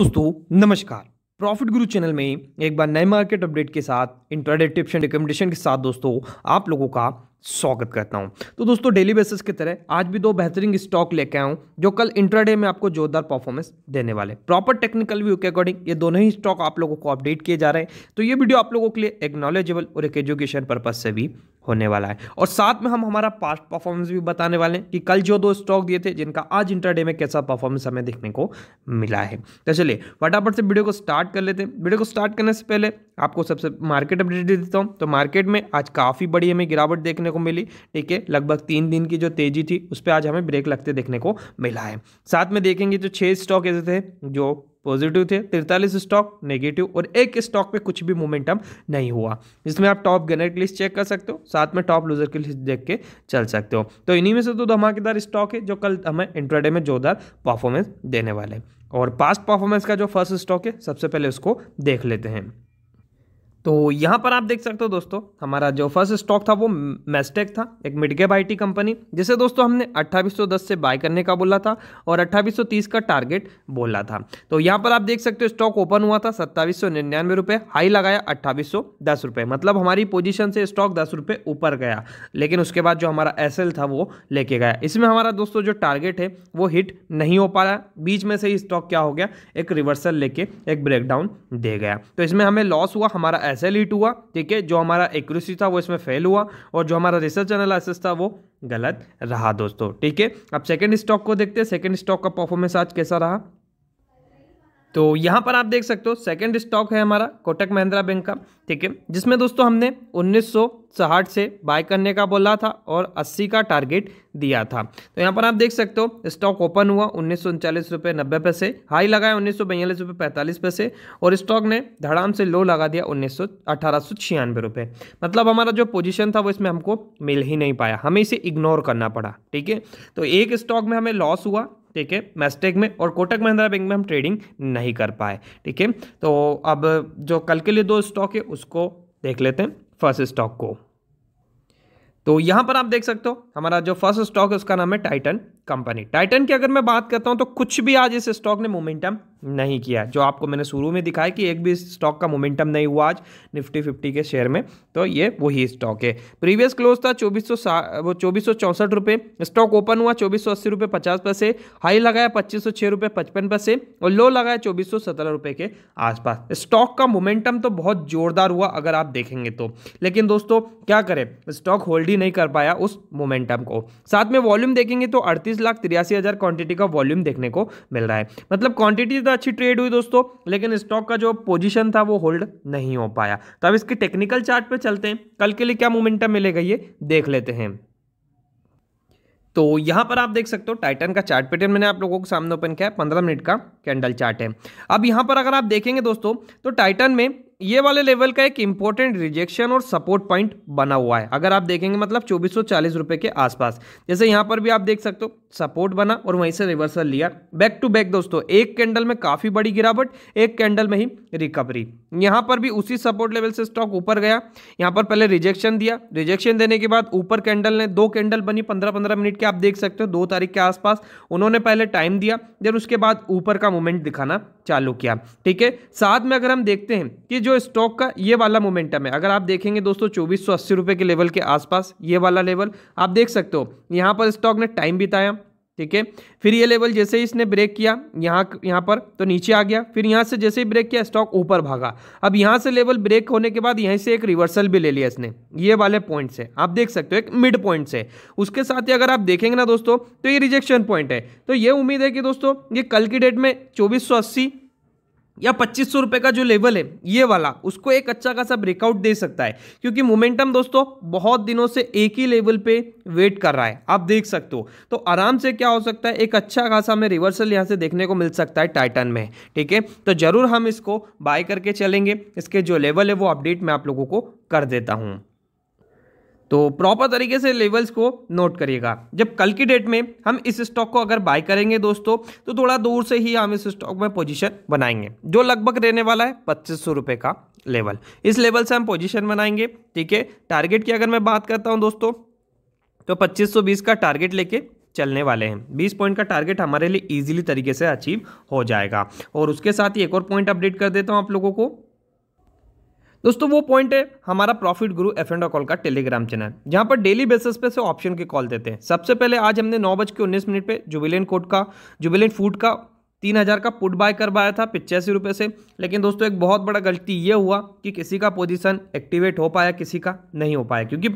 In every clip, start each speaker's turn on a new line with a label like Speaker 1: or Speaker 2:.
Speaker 1: दोस्तों नमस्कार प्रॉफिट गुरु चैनल में एक बार नए मार्केट अपडेट के साथ इंट्राडे टिप्स एंड रिकमेंडेशन के साथ दोस्तों आप लोगों का स्वागत करता हूं तो दोस्तों डेली बेसिस की तरह आज भी दो बेहतरीन स्टॉक लेके आया हूं जो कल इंट्राडे में आपको जोरदार परफॉर्मेंस देने वाले प्रॉपर टेक्निकल व्यू के अकॉर्डिंग ये दोनों ही स्टॉक आप लोगों को अपडेट किए जा रहे हैं तो ये वीडियो आप लोगों के लिए एक नॉलेजेबल और एक एजुकेशन पर्पज से भी होने वाला है और साथ में हम हमारा पास्ट परफॉर्मेंस भी बताने वाले हैं कि कल जो दो स्टॉक दिए थे जिनका आज इंटरडे में कैसा परफॉर्मेंस हमें देखने को मिला है तो चलिए फटाफट से वीडियो को स्टार्ट कर लेते हैं वीडियो को स्टार्ट करने से पहले आपको सबसे मार्केट अपडेट दे देता हूँ तो मार्केट में आज काफ़ी बड़ी हमें गिरावट देखने को मिली ठीक है लगभग तीन दिन की जो तेजी थी उस पर आज हमें ब्रेक लगते देखने को मिला है साथ में देखेंगे जो छः स्टॉक ऐसे थे जो पॉजिटिव थे तिरतालीस स्टॉक नेगेटिव और एक स्टॉक पे कुछ भी मोमेंटम नहीं हुआ जिसमें आप टॉप गेनर की लिस्ट चेक कर सकते हो साथ में टॉप लूजर की लिस्ट देख के चल सकते हो तो इन्हीं में से तो धमाकेदार स्टॉक है जो कल हमें इंट्राडे में जोरदार परफॉर्मेंस देने वाले हैं और पास्ट परफॉर्मेंस का जो फर्स्ट स्टॉक है सबसे पहले उसको देख लेते हैं तो यहाँ पर आप देख सकते हो दोस्तों हमारा जो फर्स्ट स्टॉक था वो मेस्टेक था एक मिडकेप आईटी कंपनी जिसे दोस्तों हमने 2810 से बाय करने का बोला था और 2830 का टारगेट बोला था तो यहाँ पर आप देख सकते हो स्टॉक ओपन हुआ था सत्ताईस सौ निन्यानवे रुपये हाई लगाया अट्ठाईस सौ दस रुपये मतलब हमारी पोजिशन से स्टॉक दस रुपये ऊपर गया लेकिन उसके बाद जो हमारा एस था वो लेके गया इसमें हमारा दोस्तों जो टारगेट है वो हिट नहीं हो पा रहा बीच में से ही स्टॉक क्या हो गया एक रिवर्सल लेके एक ब्रेकडाउन दे गया तो इसमें हमें लॉस हुआ हमारा लीट हुआ ठीक है जो हमारा एक्यूरेसी था वो इसमें फेल हुआ और जो हमारा रिसर्च एनालिसिस था वो गलत रहा दोस्तों ठीक है अब सेकेंड स्टॉक को देखते हैं सेकेंड स्टॉक का परफॉर्मेंस आज कैसा रहा तो यहाँ पर आप देख सकते हो सेकंड स्टॉक है हमारा कोटक महिंद्रा बैंक का ठीक है जिसमें दोस्तों हमने उन्नीस से बाय करने का बोला था और 80 का टारगेट दिया था तो यहाँ पर आप देख सकते हो स्टॉक ओपन हुआ उन्नीस सौ रुपये नब्बे पैसे हाई लगाया उन्नीस सौ बयालीस रुपये पैंतालीस पैसे और स्टॉक ने धड़ाम से लो लगा दिया उन्नीस सौ अठारह सौ छियानवे रुपये मतलब हमारा जो पोजीशन था वो इसमें हमको मिल ही नहीं पाया हमें इसे इग्नोर करना पड़ा ठीक है तो एक स्टॉक में हमें लॉस हुआ ठीक है मैस्टेक में और कोटक महिंद्रा बैंक में हम ट्रेडिंग नहीं कर पाए ठीक है तो अब जो कल के लिए दो स्टॉक है उसको देख लेते हैं फर्स्ट स्टॉक को तो यहाँ पर आप देख सकते हो हमारा जो फर्स्ट स्टॉक है उसका नाम है टाइटन कंपनी टाइटन की अगर मैं बात करता हूं तो कुछ भी आज इस स्टॉक ने मोमेंटम नहीं किया जो आपको मैंने शुरू में दिखाया कि एक भी स्टॉक का मोमेंटम नहीं हुआ आज निफ्टी फिफ्टी के शेयर में तो ये वही स्टॉक है प्रीवियस क्लोज था चौबीस सौ वो चौबीस सौ चौंसठ स्टॉक ओपन हुआ चौबीस सौ अस्सी रुपये पचास पैसे हाई लगाया पच्चीस सौ छह रुपये पचपन पैसे और लो लगाया चौबीस सौ सत्रह रुपये के आसपास स्टॉक का मोमेंटम तो बहुत जोरदार हुआ अगर आप देखेंगे तो लेकिन दोस्तों क्या करें स्टॉक होल्ड ही नहीं कर पाया उस मोमेंटम को साथ में वॉल्यूम देखेंगे तो अड़तीस लाख तिरासी हज़ार क्वान्टिटी का वॉल्यूम देखने को मिल रहा है मतलब क्वांटिटी तो अच्छी ट्रेड हुई दोस्तों लेकिन स्टॉक का जो पोजीशन था वो होल्ड नहीं हो पाया तो अब इसके टेक्निकल चार्ट पे चलते हैं कल के लिए क्या मोमेंटम मिलेगा ये देख लेते हैं तो यहाँ पर आप देख सकते हो टाइटन का चार्ट पैटर्न मैंने आप लोगों के सामने ओपन किया है पंद्रह मिनट का कैंडल चार्ट है अब यहाँ पर अगर आप देखेंगे दोस्तों तो टाइटन में ये वाले लेवल का एक इंपॉर्टेंट रिजेक्शन और सपोर्ट पॉइंट बना हुआ है अगर आप देखेंगे मतलब चौबीस रुपए के आसपास जैसे यहां पर भी आप देख सकते हो सपोर्ट बना और वहीं से रिवर्सल लिया बैक टू बैक दोस्तों एक कैंडल में काफ़ी बड़ी गिरावट एक कैंडल में ही रिकवरी यहाँ पर भी उसी सपोर्ट लेवल से स्टॉक ऊपर गया यहाँ पर पहले रिजेक्शन दिया रिजेक्शन देने के बाद ऊपर कैंडल ने दो कैंडल बनी पंद्रह पंद्रह मिनट के आप देख सकते हो दो तारीख के आसपास उन्होंने पहले टाइम दिया देन उसके बाद ऊपर का मोमेंट दिखाना चालू किया ठीक है साथ में अगर हम देखते हैं कि जो स्टॉक का ये वाला मोमेंटम है अगर आप देखेंगे दोस्तों चौबीस सौ अस्सी रुपये के लेवल के आसपास ये वाला लेवल आप देख सकते हो यहाँ पर स्टॉक ने टाइम बिताया ठीक है फिर ये लेवल जैसे ही इसने ब्रेक किया यहाँ यहाँ पर तो नीचे आ गया फिर यहाँ से जैसे ही ब्रेक किया स्टॉक ऊपर भागा अब यहाँ से लेवल ब्रेक होने के बाद यहीं से एक रिवर्सल भी ले लिया इसने ये वाले पॉइंट से आप देख सकते हो एक मिड पॉइंट से उसके साथ ही अगर आप देखेंगे ना दोस्तों तो ये रिजेक्शन पॉइंट है तो ये उम्मीद है कि दोस्तों ये कल की डेट में चौबीस या पच्चीस सौ का जो लेवल है ये वाला उसको एक अच्छा खासा ब्रेकआउट दे सकता है क्योंकि मोमेंटम दोस्तों बहुत दिनों से एक ही लेवल पे वेट कर रहा है आप देख सकते हो तो आराम से क्या हो सकता है एक अच्छा खासा हमें रिवर्सल यहाँ से देखने को मिल सकता है टाइटन में ठीक है तो ज़रूर हम इसको बाय करके चलेंगे इसके जो लेवल है वो अपडेट मैं आप लोगों को कर देता हूँ तो प्रॉपर तरीके से लेवल्स को नोट करिएगा जब कल की डेट में हम इस स्टॉक को अगर बाय करेंगे दोस्तों तो थोड़ा दूर से ही हम इस स्टॉक में पोजीशन बनाएंगे जो लगभग रहने वाला है पच्चीस सौ रुपये का लेवल इस लेवल से हम पोजीशन बनाएंगे ठीक है टारगेट की अगर मैं बात करता हूँ दोस्तों तो पच्चीस का टारगेट लेके चलने वाले हैं 20 पॉइंट का टारगेट हमारे लिए इजीली तरीके से अचीव हो जाएगा और उसके साथ ही एक और पॉइंट अपडेट कर देता हूँ आप लोगों को दोस्तों वो पॉइंट है हमारा profit Guru F and call का टेलीग्राम चैनल जहां पर डेली बेसिस पे से ऑप्शन के कॉल देते हैं सबसे पहले आज हमने नौ बज के उन्नीस मिनट पे जुबिलियन कोट का जुबिलियन फूड का तीन हज़ार का पुट बाय करवाया था पिचासी रुपये से लेकिन दोस्तों एक बहुत बड़ा गलती ये हुआ कि किसी का पोजीशन एक्टिवेट हो पाया किसी का नहीं हो पाया क्योंकि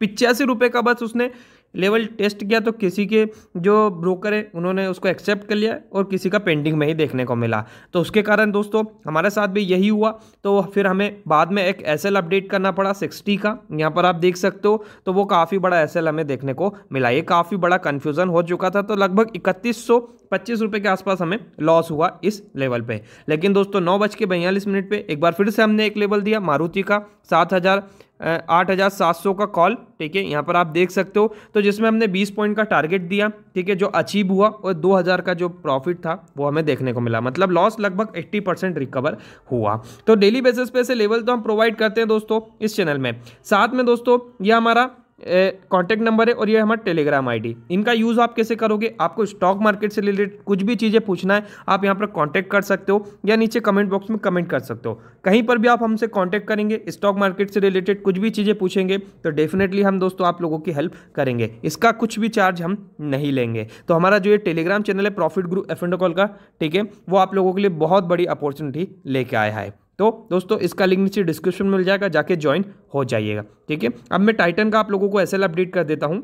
Speaker 1: पिचासी रुपये का बस उसने लेवल टेस्ट किया तो किसी के जो ब्रोकर है उन्होंने उसको एक्सेप्ट कर लिया और किसी का पेंडिंग में ही देखने को मिला तो उसके कारण दोस्तों हमारे साथ भी यही हुआ तो फिर हमें बाद में एक एस अपडेट करना पड़ा सिक्सटी का यहाँ पर आप देख सकते हो तो वो काफ़ी बड़ा एस हमें देखने को मिला ये काफ़ी बड़ा कन्फ्यूज़न हो चुका था तो लगभग इकतीस सौ पच्चीस रुपये के आसपास हमें लॉस हुआ इस लेवल पे लेकिन दोस्तों नौ बज के बयालीस मिनट पर एक बार फिर से हमने एक लेवल दिया मारुति का सात हज़ार आठ हज़ार सात सौ का कॉल ठीक है यहाँ पर आप देख सकते हो तो जिसमें हमने बीस पॉइंट का टारगेट दिया ठीक है जो अचीव हुआ और दो हज़ार का जो प्रॉफिट था वो हमें देखने को मिला मतलब लॉस लगभग एट्टी परसेंट रिकवर हुआ तो डेली बेसिस पे ऐसे लेवल तो हम प्रोवाइड करते हैं दोस्तों इस चैनल में साथ में दोस्तों ये हमारा कॉन्टैक्ट नंबर है और ये हमारा टेलीग्राम आईडी इनका यूज़ आप कैसे करोगे आपको स्टॉक मार्केट से रिलेटेड कुछ भी चीज़ें पूछना है आप यहाँ पर कांटेक्ट कर सकते हो या नीचे कमेंट बॉक्स में कमेंट कर सकते हो कहीं पर भी आप हमसे कांटेक्ट करेंगे स्टॉक मार्केट से रिलेटेड कुछ भी चीज़ें पूछेंगे तो डेफिनेटली हम दोस्तों आप लोगों की हेल्प करेंगे इसका कुछ भी चार्ज हम नहीं लेंगे तो हमारा जो ये टेलीग्राम चैनल है प्रॉफिट ग्रुप एफ का ठीक है वो आप लोगों के लिए बहुत बड़ी अपॉर्चुनिटी लेके आया है तो दोस्तों इसका लिंक नीचे डिस्क्रिप्शन में मिल जाएगा जाके ज्वाइन हो जाइएगा ठीक है अब मैं टाइटन का आप लोगों को एस अपडेट कर देता हूँ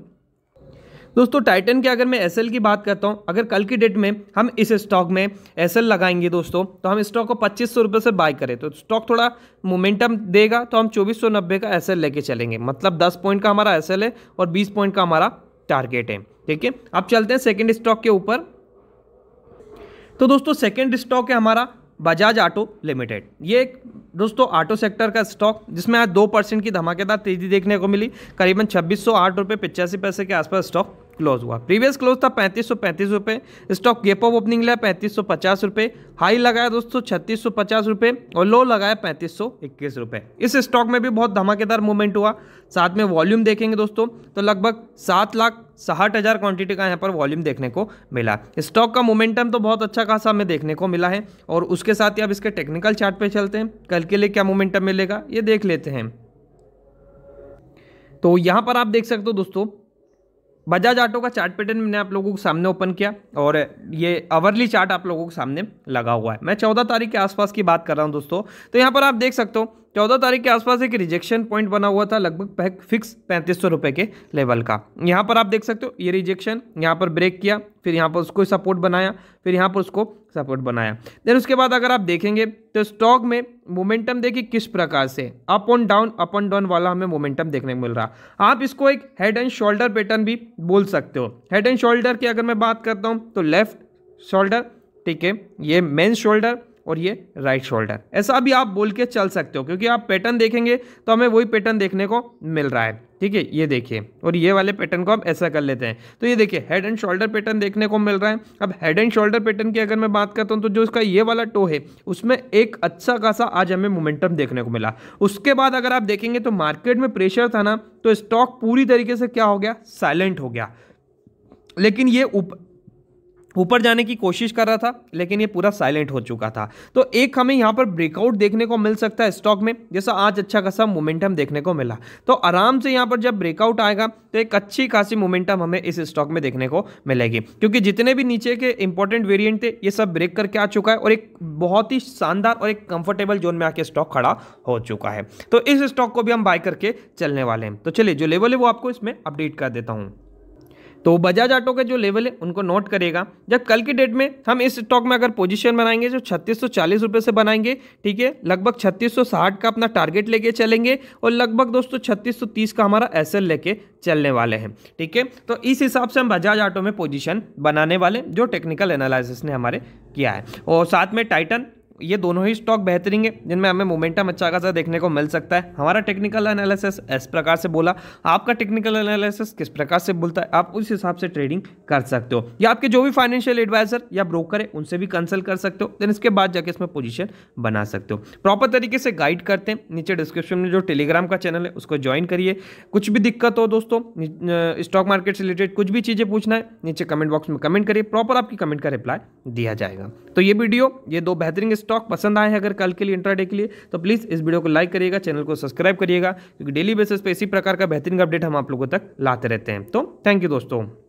Speaker 1: दोस्तों टाइटन के अगर मैं एस की बात करता हूँ अगर कल की डेट में हम इस स्टॉक में एस लगाएंगे दोस्तों तो हम स्टॉक को पच्चीस सौ से बाय करें तो स्टॉक थोड़ा मोमेंटम देगा तो हम चौबीस सौ नब्बे का एस लेके चलेंगे मतलब दस पॉइंट का हमारा एस है और बीस पॉइंट का हमारा टारगेट है ठीक है अब चलते हैं सेकेंड स्टॉक के ऊपर तो दोस्तों सेकेंड स्टॉक है हमारा बजाज ऑटो लिमिटेड ये एक दोस्तों ऑटो सेक्टर का स्टॉक जिसमें आज दो परसेंट की धमाकेदार तेजी देखने को मिली करीबन छब्बीस सौ आठ रुपये पिचासी पैसे के आसपास स्टॉक क्लोज हुआ प्रीवियस क्लोज था पैंतीस सौ पैंतीस रुपये स्टॉक गेप ऑफ ओपनिंग लिया पैंतीस सौ पचास रुपये हाई लगाया दोस्तों छत्तीस सौ पचास रुपये और लो लगाया पैंतीस सौ इक्कीस रुपये इस स्टॉक में भी बहुत धमाकेदार मूवमेंट हुआ साथ में वॉल्यूम देखेंगे दोस्तों तो लगभग सात लाख साठ हज़ार क्वांटिटी का यहाँ पर वॉल्यूम देखने को मिला स्टॉक का मोमेंटम तो बहुत अच्छा खासा हमें देखने को मिला है और उसके साथ ही अब इसके टेक्निकल चार्ट पे चलते हैं कल के लिए क्या मोमेंटम मिलेगा ये देख लेते हैं तो यहाँ पर आप देख सकते हो दोस्तों बजाज ऑटो का चार्ट पैटर्न मैंने आप लोगों के सामने ओपन किया और ये आवरली चार्ट आप लोगों के सामने लगा हुआ है मैं चौदह तारीख के आसपास की बात कर रहा हूँ दोस्तों तो यहाँ पर आप देख सकते हो चौदह तारीख के आसपास एक रिजेक्शन पॉइंट बना हुआ था लगभग फिक्स पैंतीस सौ रुपये के लेवल का यहाँ पर आप देख सकते हो ये रिजेक्शन यहाँ पर ब्रेक किया फिर यहाँ पर उसको सपोर्ट बनाया फिर यहाँ पर उसको सपोर्ट बनाया देन उसके बाद अगर आप देखेंगे तो स्टॉक में मोमेंटम देखिए किस प्रकार से up on down up on down वाला हमें मोमेंटम देखने को मिल रहा आप इसको एक हेड एंड शोल्डर पैटर्न भी बोल सकते हो हेड एंड शोल्डर की अगर मैं बात करता हूँ तो लेफ्ट शोल्डर ठीक है ये मेन शोल्डर और ये राइट शोल्डर ऐसा भी आप बोल के चल सकते हो क्योंकि आप पैटर्न देखेंगे तो हमें वही पैटर्न देखने को मिल रहा है ठीक है ये देखिए और ये वाले पैटर्न को आप ऐसा कर लेते हैं तो ये देखिए हेड एंड शोल्डर पैटर्न देखने को मिल रहा है अब हेड एंड शोल्डर पैटर्न की अगर मैं बात करता हूँ तो जो इसका ये वाला टो है उसमें एक अच्छा खासा आज हमें मोमेंटम देखने को मिला उसके बाद अगर आप देखेंगे तो मार्केट में प्रेशर था ना तो स्टॉक पूरी तरीके से क्या हो गया साइलेंट हो गया लेकिन ये उप ऊपर जाने की कोशिश कर रहा था लेकिन ये पूरा साइलेंट हो चुका था तो एक हमें यहाँ पर ब्रेकआउट देखने को मिल सकता है स्टॉक में जैसा आज अच्छा खासा मोमेंटम देखने को मिला तो आराम से यहाँ पर जब ब्रेकआउट आएगा तो एक अच्छी खासी मोमेंटम हमें इस स्टॉक में देखने को मिलेगी क्योंकि जितने भी नीचे के इंपॉर्टेंट वेरियंट थे ये सब ब्रेक करके आ चुका है और एक बहुत ही शानदार और एक कंफर्टेबल जोन में आके स्टॉक खड़ा हो चुका है तो इस स्टॉक को भी हम बाय करके चलने वाले हैं तो चलिए जो लेवल है वो आपको इसमें अपडेट कर देता हूँ तो बजाज ऑटो के जो लेवल है उनको नोट करेगा जब कल की डेट में हम इस स्टॉक में अगर पोजीशन बनाएंगे जो छत्तीस सौ से बनाएंगे ठीक है लगभग छत्तीस का अपना टारगेट लेके चलेंगे और लगभग दोस्तों छत्तीस का हमारा एस लेके चलने वाले हैं ठीक है तो इस हिसाब से हम बजाज ऑटो में पोजिशन बनाने वाले जो टेक्निकल एनालिसिस ने हमारे किया है और साथ में टाइटन ये दोनों ही स्टॉक बेहतरीन है जिनमें हमें मोमेंटम अच्छा खासा देखने को मिल सकता है हमारा टेक्निकल एनालिसिस इस प्रकार से बोला आपका टेक्निकल एनालिसिस किस प्रकार से बोलता है आप उस हिसाब से ट्रेडिंग कर सकते हो या आपके जो भी फाइनेंशियल एडवाइजर या ब्रोकर है उनसे भी कंसल्ट कर सकते हो देन इसके बाद जाके इसमें पोजिशन बना सकते हो प्रॉपर तरीके से गाइड करते हैं नीचे डिस्क्रिप्शन में जो टेलीग्राम का चैनल है उसको ज्वाइन करिए कुछ भी दिक्कत हो दोस्तों स्टॉक मार्केट से रिलेटेड कुछ भी चीज़ें पूछना है नीचे कमेंट बॉक्स में कमेंट करिए प्रॉपर आपकी कमेंट का रिप्लाई दिया जाएगा तो ये वीडियो ये दो बेहतरीन स्टॉक पसंद आए हैं अगर कल के लिए इंट्राडे के लिए तो प्लीज़ इस वीडियो को लाइक करिएगा चैनल को सब्सक्राइब करिएगा क्योंकि डेली बेसिस पे इसी प्रकार का बेहतरीन अपडेट हम आप लोगों तक लाते रहते हैं तो थैंक यू दोस्तों